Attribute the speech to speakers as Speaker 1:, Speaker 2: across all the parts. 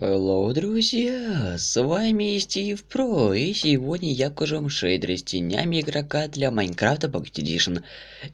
Speaker 1: Hello, друзья! С вами Стив Про, и сегодня я покажу шейдеры с тенями игрока для Minecraft Pocket Edition.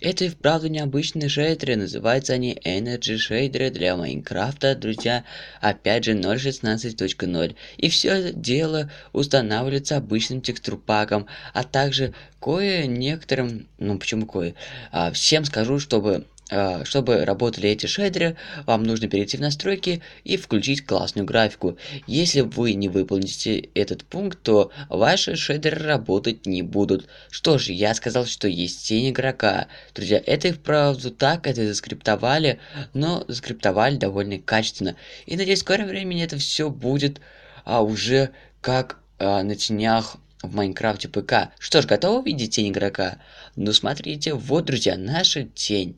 Speaker 1: Это и вправду необычные шейдеры, называются они Energy шейдеры для Майнкрафта, друзья, опять же 0.16.0. И все дело устанавливается обычным текстурпаком, а также кое некоторым, ну почему кое, а, всем скажу, чтобы Э, чтобы работали эти шейдеры, вам нужно перейти в настройки и включить классную графику. Если вы не выполните этот пункт, то ваши шейдеры работать не будут. Что же я сказал, что есть тень игрока. Друзья, это и вправду так, это заскриптовали, но заскриптовали довольно качественно. И надеюсь, в скором времени это все будет а, уже как а, на тенях в Майнкрафте ПК. Что ж, готовы видеть тень игрока? Ну, смотрите, вот, друзья, наша тень.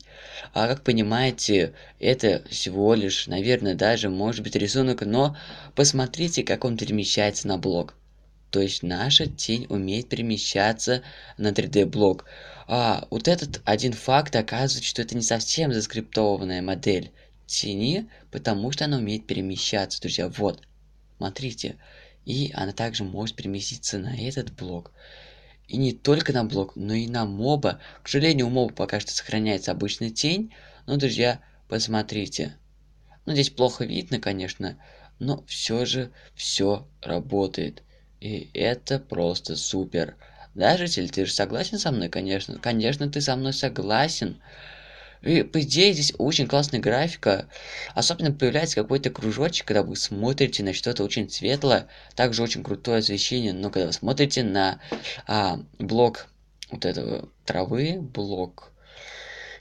Speaker 1: А как понимаете, это всего лишь, наверное, даже может быть рисунок, но посмотрите, как он перемещается на блок. То есть наша тень умеет перемещаться на 3D-блок. А, вот этот один факт оказывает, что это не совсем заскриптованная модель тени, потому что она умеет перемещаться, друзья. Вот, смотрите. И она также может переместиться на этот блок. И не только на блок, но и на моба. К сожалению, у моба пока что сохраняется обычная тень. Но, друзья, посмотрите. Ну, здесь плохо видно, конечно. Но все же все работает. И это просто супер. Да, житель, ты же согласен со мной, конечно? Конечно, ты со мной согласен. И, по идее, здесь очень классная графика. Особенно появляется какой-то кружочек, когда вы смотрите на что-то очень светлое. Также очень крутое освещение, но когда вы смотрите на а, блок вот этого травы, блок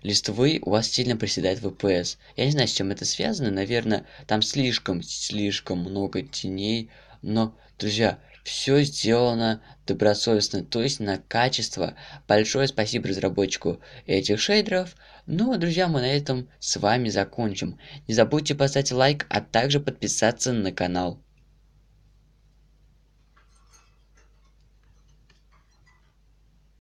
Speaker 1: листвы, у вас сильно приседает ВПС. Я не знаю, с чем это связано. Наверное, там слишком-слишком много теней. Но, друзья, все сделано добросовестно, то есть на качество. Большое спасибо разработчику этих шейдеров. Ну, а, друзья, мы на этом с вами закончим. Не забудьте поставить лайк, а также подписаться на канал.